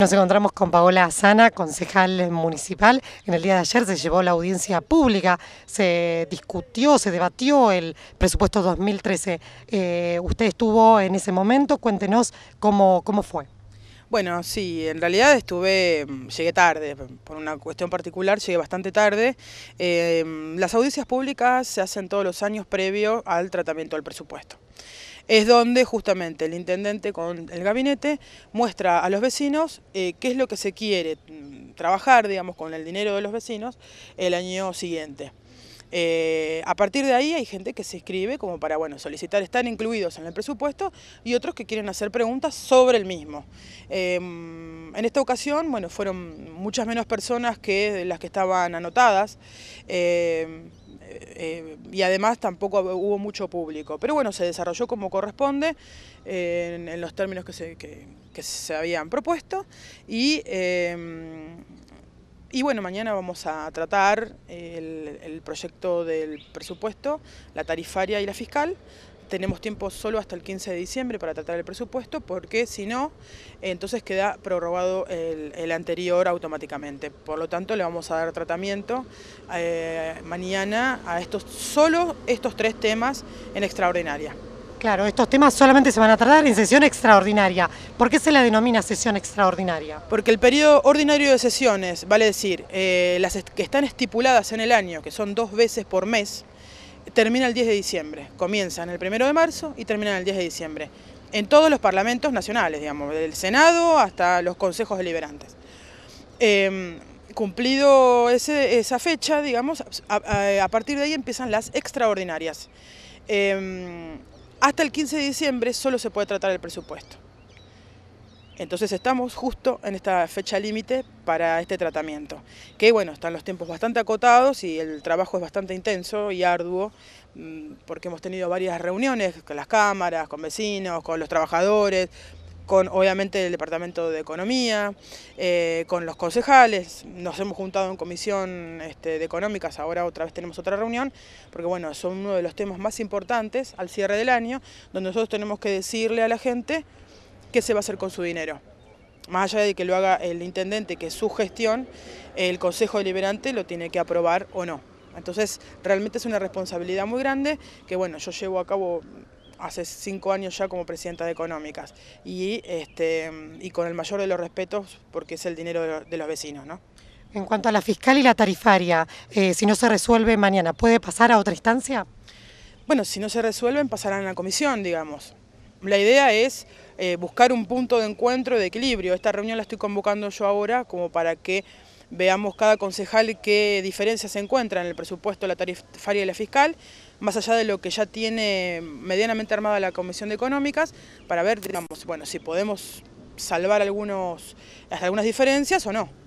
Nos encontramos con Paola Sana, concejal municipal. En el día de ayer se llevó la audiencia pública, se discutió, se debatió el presupuesto 2013. Eh, usted estuvo en ese momento, cuéntenos cómo, cómo fue. Bueno, sí, en realidad estuve, llegué tarde, por una cuestión particular, llegué bastante tarde. Eh, las audiencias públicas se hacen todos los años previo al tratamiento del presupuesto es donde justamente el intendente con el gabinete muestra a los vecinos eh, qué es lo que se quiere mm, trabajar, digamos, con el dinero de los vecinos el año siguiente. Eh, a partir de ahí hay gente que se inscribe como para bueno, solicitar, están incluidos en el presupuesto y otros que quieren hacer preguntas sobre el mismo. Em, en esta ocasión bueno, fueron muchas menos personas que las que estaban anotadas. Em, eh, y además tampoco hubo mucho público. Pero bueno, se desarrolló como corresponde eh, en, los términos que se, habían propuesto y, eh, y bueno, mañana vamos a tratar el proyecto del presupuesto, la tarifaria y la fiscal tenemos tiempo solo hasta el 15 de diciembre para tratar el presupuesto, porque si no, entonces queda prorrogado el, anterior automáticamente. Por lo tanto, le vamos a dar tratamiento eh, mañana a estos solo estos tres temas en extraordinaria. Claro, estos temas solamente se van a tratar en sesión extraordinaria. ¿Por qué se la denomina sesión extraordinaria? Porque el periodo ordinario de sesiones, vale decir, eh, las que están estipuladas en el año, que son dos veces por mes, termina el 10 de diciembre, comienza en el 1 de marzo y termina el 10 de diciembre, en todos los parlamentos nacionales, digamos, del Senado hasta los consejos deliberantes. Em, cumplido esa fecha, digamos, a, partir de ahí empiezan las extraordinarias. Em, hasta el 15 de diciembre solo se puede tratar el presupuesto. Entonces estamos justo en esta fecha límite para este tratamiento, que bueno, están los tiempos bastante acotados y el trabajo es bastante intenso y arduo, mm, porque hemos tenido varias reuniones con las cámaras, con vecinos, con los trabajadores, con obviamente el Departamento de Economía, eh, con los concejales, nos hemos juntado en comisión este, de económicas, ahora otra vez tenemos otra reunión, porque bueno, son uno de los temas más importantes al cierre del año, donde nosotros tenemos que decirle a la gente qué se va a hacer con su dinero. Más allá de que lo haga el intendente, que es su gestión, el Consejo Deliberante lo tiene que aprobar o no. Entonces, realmente es una responsabilidad muy grande que, bueno, yo llevo a cabo hace cinco años ya como presidenta de Económicas y, este, con el mayor de los respetos porque es el dinero de los vecinos, En cuanto a la fiscal y la tarifaria, eh, si no se resuelve mañana, ¿puede pasar a otra instancia? Bueno, si no se resuelven, pasarán a la comisión, digamos. La idea es eh, buscar un punto de encuentro, de equilibrio. Esta reunión la estoy convocando yo ahora como para que veamos cada concejal qué diferencias se encuentran en el presupuesto, la tarifaria y la fiscal, más allá de lo que ya tiene medianamente armada la Comisión de Económicas, para ver, digamos, bueno, si podemos salvar algunos, algunas diferencias o no.